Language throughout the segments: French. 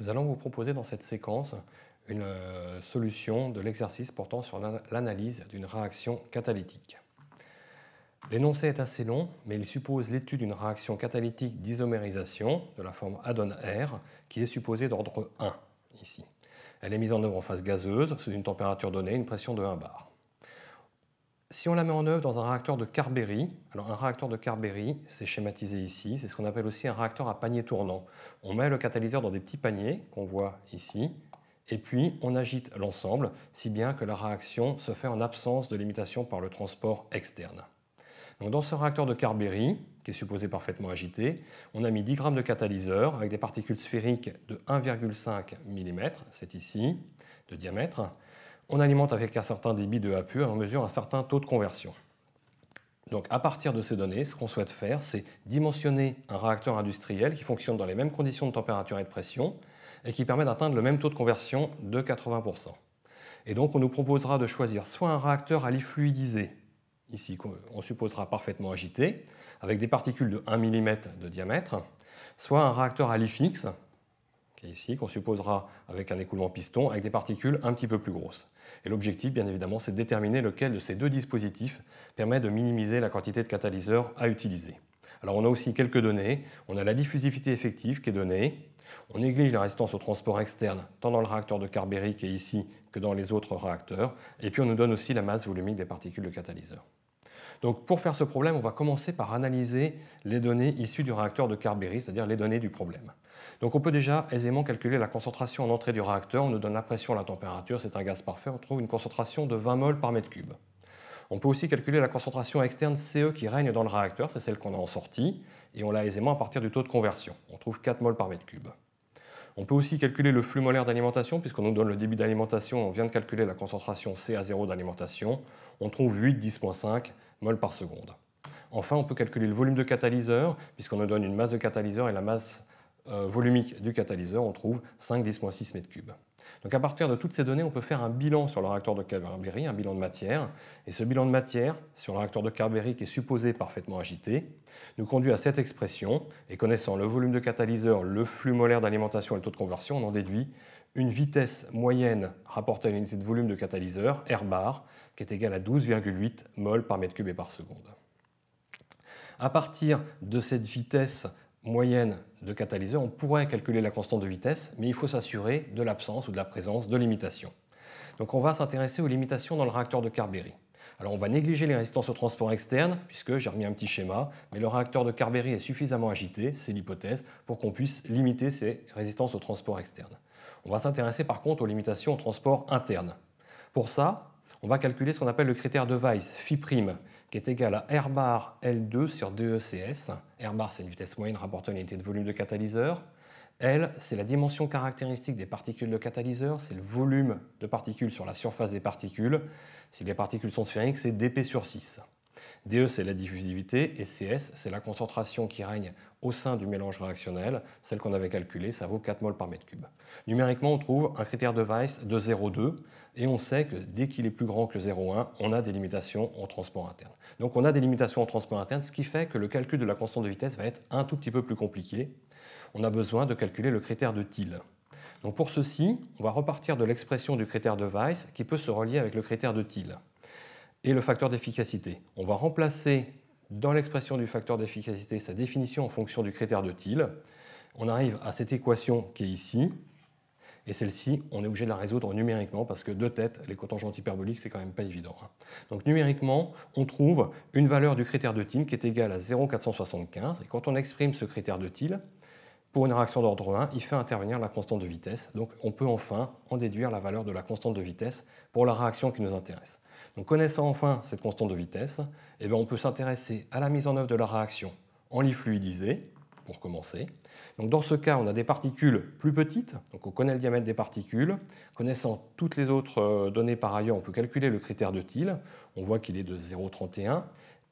Nous allons vous proposer dans cette séquence une euh, solution de l'exercice portant sur l'analyse d'une réaction catalytique. L'énoncé est assez long, mais il suppose l'étude d'une réaction catalytique d'isomérisation de la forme adon r qui est supposée d'ordre 1 ici. Elle est mise en œuvre en phase gazeuse sous une température donnée, une pression de 1 bar. Si on la met en œuvre dans un réacteur de Carberry, alors un réacteur de Carberry, c'est schématisé ici, c'est ce qu'on appelle aussi un réacteur à panier tournant. On met le catalyseur dans des petits paniers qu'on voit ici, et puis on agite l'ensemble, si bien que la réaction se fait en absence de limitation par le transport externe. Donc dans ce réacteur de Carberry, qui est supposé parfaitement agité, on a mis 10 g de catalyseur avec des particules sphériques de 1,5 mm, c'est ici, de diamètre, on alimente avec un certain débit de pur et on mesure un certain taux de conversion. Donc à partir de ces données, ce qu'on souhaite faire, c'est dimensionner un réacteur industriel qui fonctionne dans les mêmes conditions de température et de pression et qui permet d'atteindre le même taux de conversion de 80%. Et donc on nous proposera de choisir soit un réacteur à lit fluidisé, ici on supposera parfaitement agité, avec des particules de 1 mm de diamètre, soit un réacteur à lit fixe, ici, qu'on supposera avec un écoulement piston, avec des particules un petit peu plus grosses. Et l'objectif, bien évidemment, c'est de déterminer lequel de ces deux dispositifs permet de minimiser la quantité de catalyseurs à utiliser. Alors on a aussi quelques données, on a la diffusivité effective qui est donnée, on néglige la résistance au transport externe, tant dans le réacteur de Carberry et ici que dans les autres réacteurs, et puis on nous donne aussi la masse volumique des particules de catalyseur. Donc pour faire ce problème, on va commencer par analyser les données issues du réacteur de Carberry, c'est-à-dire les données du problème. Donc on peut déjà aisément calculer la concentration en entrée du réacteur, on nous donne la pression, la température, c'est un gaz parfait, on trouve une concentration de 20 mol par mètre cube. On peut aussi calculer la concentration externe CE qui règne dans le réacteur, c'est celle qu'on a en sortie, et on l'a aisément à partir du taux de conversion. On trouve 4 mol par mètre cube. On peut aussi calculer le flux molaire d'alimentation, puisqu'on nous donne le débit d'alimentation, on vient de calculer la concentration CA0 d'alimentation. On trouve 8, 10.5, mol par seconde. Enfin, on peut calculer le volume de catalyseur, puisqu'on nous donne une masse de catalyseur et la masse euh, volumique du catalyseur, on trouve 5 10 6 mètres cubes. Donc à partir de toutes ces données, on peut faire un bilan sur le réacteur de Carberry, un bilan de matière. Et ce bilan de matière sur le réacteur de Carberry qui est supposé parfaitement agité nous conduit à cette expression. Et connaissant le volume de catalyseur, le flux molaire d'alimentation et le taux de conversion, on en déduit une vitesse moyenne rapportée à l'unité de volume de catalyseur, R bar, qui est égale à 12,8 mol par mètre cube par seconde. À partir de cette vitesse moyenne de catalyseur, on pourrait calculer la constante de vitesse, mais il faut s'assurer de l'absence ou de la présence de limitation. Donc on va s'intéresser aux limitations dans le réacteur de Carberry. Alors on va négliger les résistances au transport externe, puisque j'ai remis un petit schéma, mais le réacteur de Carberry est suffisamment agité, c'est l'hypothèse, pour qu'on puisse limiter ces résistances au transport externe. On va s'intéresser par contre aux limitations au transport interne. Pour ça, on va calculer ce qu'on appelle le critère de Weiss, phi prime, qui est égal à R bar L2 sur DECS. R bar, c'est une vitesse moyenne rapportée à l'unité de volume de catalyseur. L, c'est la dimension caractéristique des particules de catalyseur, c'est le volume de particules sur la surface des particules. Si les particules sont sphériques, c'est dP sur 6. DE, c'est la diffusivité, et CS, c'est la concentration qui règne au sein du mélange réactionnel. Celle qu'on avait calculée, ça vaut 4 mol par mètre cube. Numériquement, on trouve un critère de Weiss de 0,2, et on sait que dès qu'il est plus grand que 0,1, on a des limitations en transport interne. Donc on a des limitations en transport interne, ce qui fait que le calcul de la constante de vitesse va être un tout petit peu plus compliqué, on a besoin de calculer le critère de Thiel. Donc pour ceci, on va repartir de l'expression du critère de Weiss qui peut se relier avec le critère de Til et le facteur d'efficacité. On va remplacer dans l'expression du facteur d'efficacité sa définition en fonction du critère de Til. On arrive à cette équation qui est ici, et celle-ci, on est obligé de la résoudre numériquement parce que de tête, les cotangents hyperboliques, c'est quand même pas évident. Hein. Donc numériquement, on trouve une valeur du critère de Thiel qui est égale à 0,475. Et quand on exprime ce critère de Thiel, pour une réaction d'ordre 1, il fait intervenir la constante de vitesse. Donc on peut enfin en déduire la valeur de la constante de vitesse pour la réaction qui nous intéresse. Donc connaissant enfin cette constante de vitesse, eh ben, on peut s'intéresser à la mise en œuvre de la réaction en lit fluidisé, pour commencer. Donc dans ce cas, on a des particules plus petites, donc on connaît le diamètre des particules. Connaissant toutes les autres euh, données par ailleurs, on peut calculer le critère de TIL. On voit qu'il est de 0,31.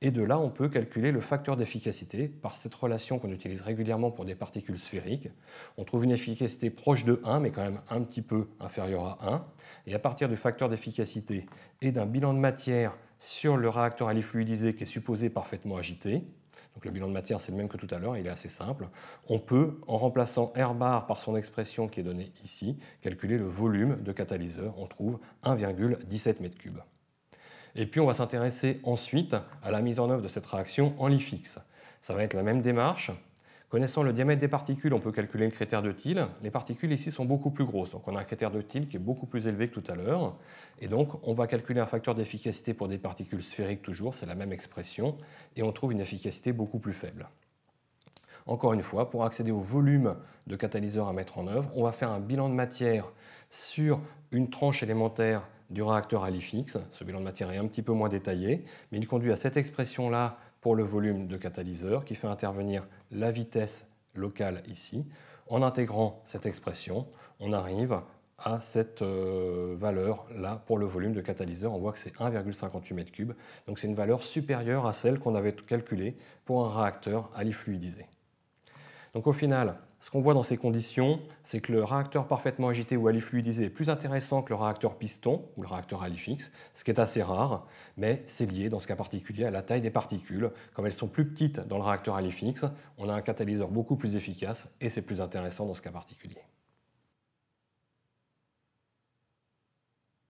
Et de là, on peut calculer le facteur d'efficacité par cette relation qu'on utilise régulièrement pour des particules sphériques. On trouve une efficacité proche de 1, mais quand même un petit peu inférieure à 1. Et à partir du facteur d'efficacité et d'un bilan de matière sur le réacteur fluidisé qui est supposé parfaitement agité, donc le bilan de matière c'est le même que tout à l'heure, il est assez simple, on peut, en remplaçant R bar par son expression qui est donnée ici, calculer le volume de catalyseur. On trouve 1,17 m3. Et puis on va s'intéresser ensuite à la mise en œuvre de cette réaction en lit fixe. Ça va être la même démarche. Connaissant le diamètre des particules, on peut calculer le critère de Til. Les particules ici sont beaucoup plus grosses, donc on a un critère de Til qui est beaucoup plus élevé que tout à l'heure. Et donc on va calculer un facteur d'efficacité pour des particules sphériques toujours, c'est la même expression, et on trouve une efficacité beaucoup plus faible. Encore une fois, pour accéder au volume de catalyseur à mettre en œuvre, on va faire un bilan de matière sur une tranche élémentaire du réacteur à l'IFIX. Ce bilan de matière est un petit peu moins détaillé, mais il conduit à cette expression-là pour le volume de catalyseur qui fait intervenir la vitesse locale ici. En intégrant cette expression, on arrive à cette euh, valeur-là pour le volume de catalyseur. On voit que c'est 1,58 m3, donc c'est une valeur supérieure à celle qu'on avait calculée pour un réacteur lifluidisé. Donc au final, ce qu'on voit dans ces conditions, c'est que le réacteur parfaitement agité ou alifluidisé est plus intéressant que le réacteur piston ou le réacteur alifix, ce qui est assez rare, mais c'est lié dans ce cas particulier à la taille des particules. Comme elles sont plus petites dans le réacteur alifix, on a un catalyseur beaucoup plus efficace et c'est plus intéressant dans ce cas particulier.